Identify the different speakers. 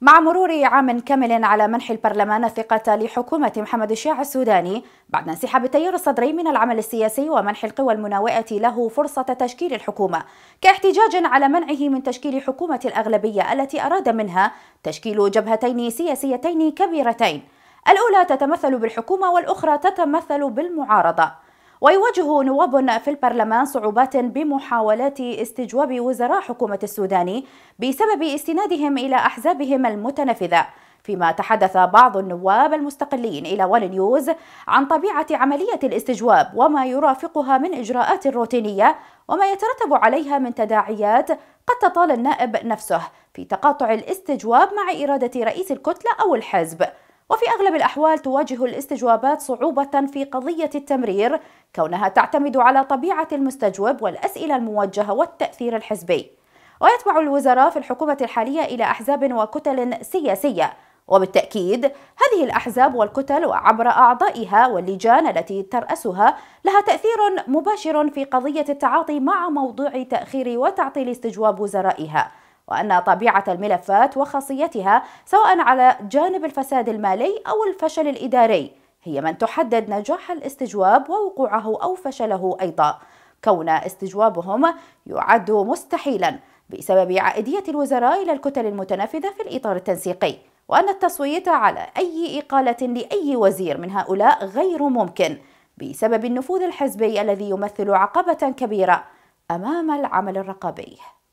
Speaker 1: مع مرور عام كامل على منح البرلمان الثقة لحكومة محمد الشيع السوداني بعد انسحاب التيار الصدري من العمل السياسي ومنح القوى المناوئة له فرصة تشكيل الحكومة كاحتجاج على منعه من تشكيل حكومة الأغلبية التي أراد منها تشكيل جبهتين سياسيتين كبيرتين الأولى تتمثل بالحكومة والأخرى تتمثل بالمعارضة ويواجه نواب في البرلمان صعوبات بمحاولات استجواب وزراء حكومة السودان بسبب استنادهم إلى أحزابهم المتنفذة فيما تحدث بعض النواب المستقلين إلى وان نيوز عن طبيعة عملية الاستجواب وما يرافقها من إجراءات روتينية وما يترتب عليها من تداعيات قد تطال النائب نفسه في تقاطع الاستجواب مع إرادة رئيس الكتلة أو الحزب وفي أغلب الأحوال تواجه الاستجوابات صعوبة في قضية التمرير كونها تعتمد على طبيعة المستجوب والأسئلة الموجهة والتأثير الحزبي ويتبع الوزراء في الحكومة الحالية إلى أحزاب وكتل سياسية وبالتأكيد هذه الأحزاب والكتل وعبر أعضائها واللجان التي ترأسها لها تأثير مباشر في قضية التعاطي مع موضوع تأخير وتعطيل استجواب وزرائها وأن طبيعة الملفات وخاصيتها سواء على جانب الفساد المالي أو الفشل الإداري هي من تحدد نجاح الاستجواب ووقوعه أو فشله أيضا كون استجوابهم يعد مستحيلا بسبب عائدية الوزراء إلى الكتل المتنافذة في الإطار التنسيقي وأن التصويت على أي إقالة لأي وزير من هؤلاء غير ممكن بسبب النفوذ الحزبي الذي يمثل عقبة كبيرة أمام العمل الرقابي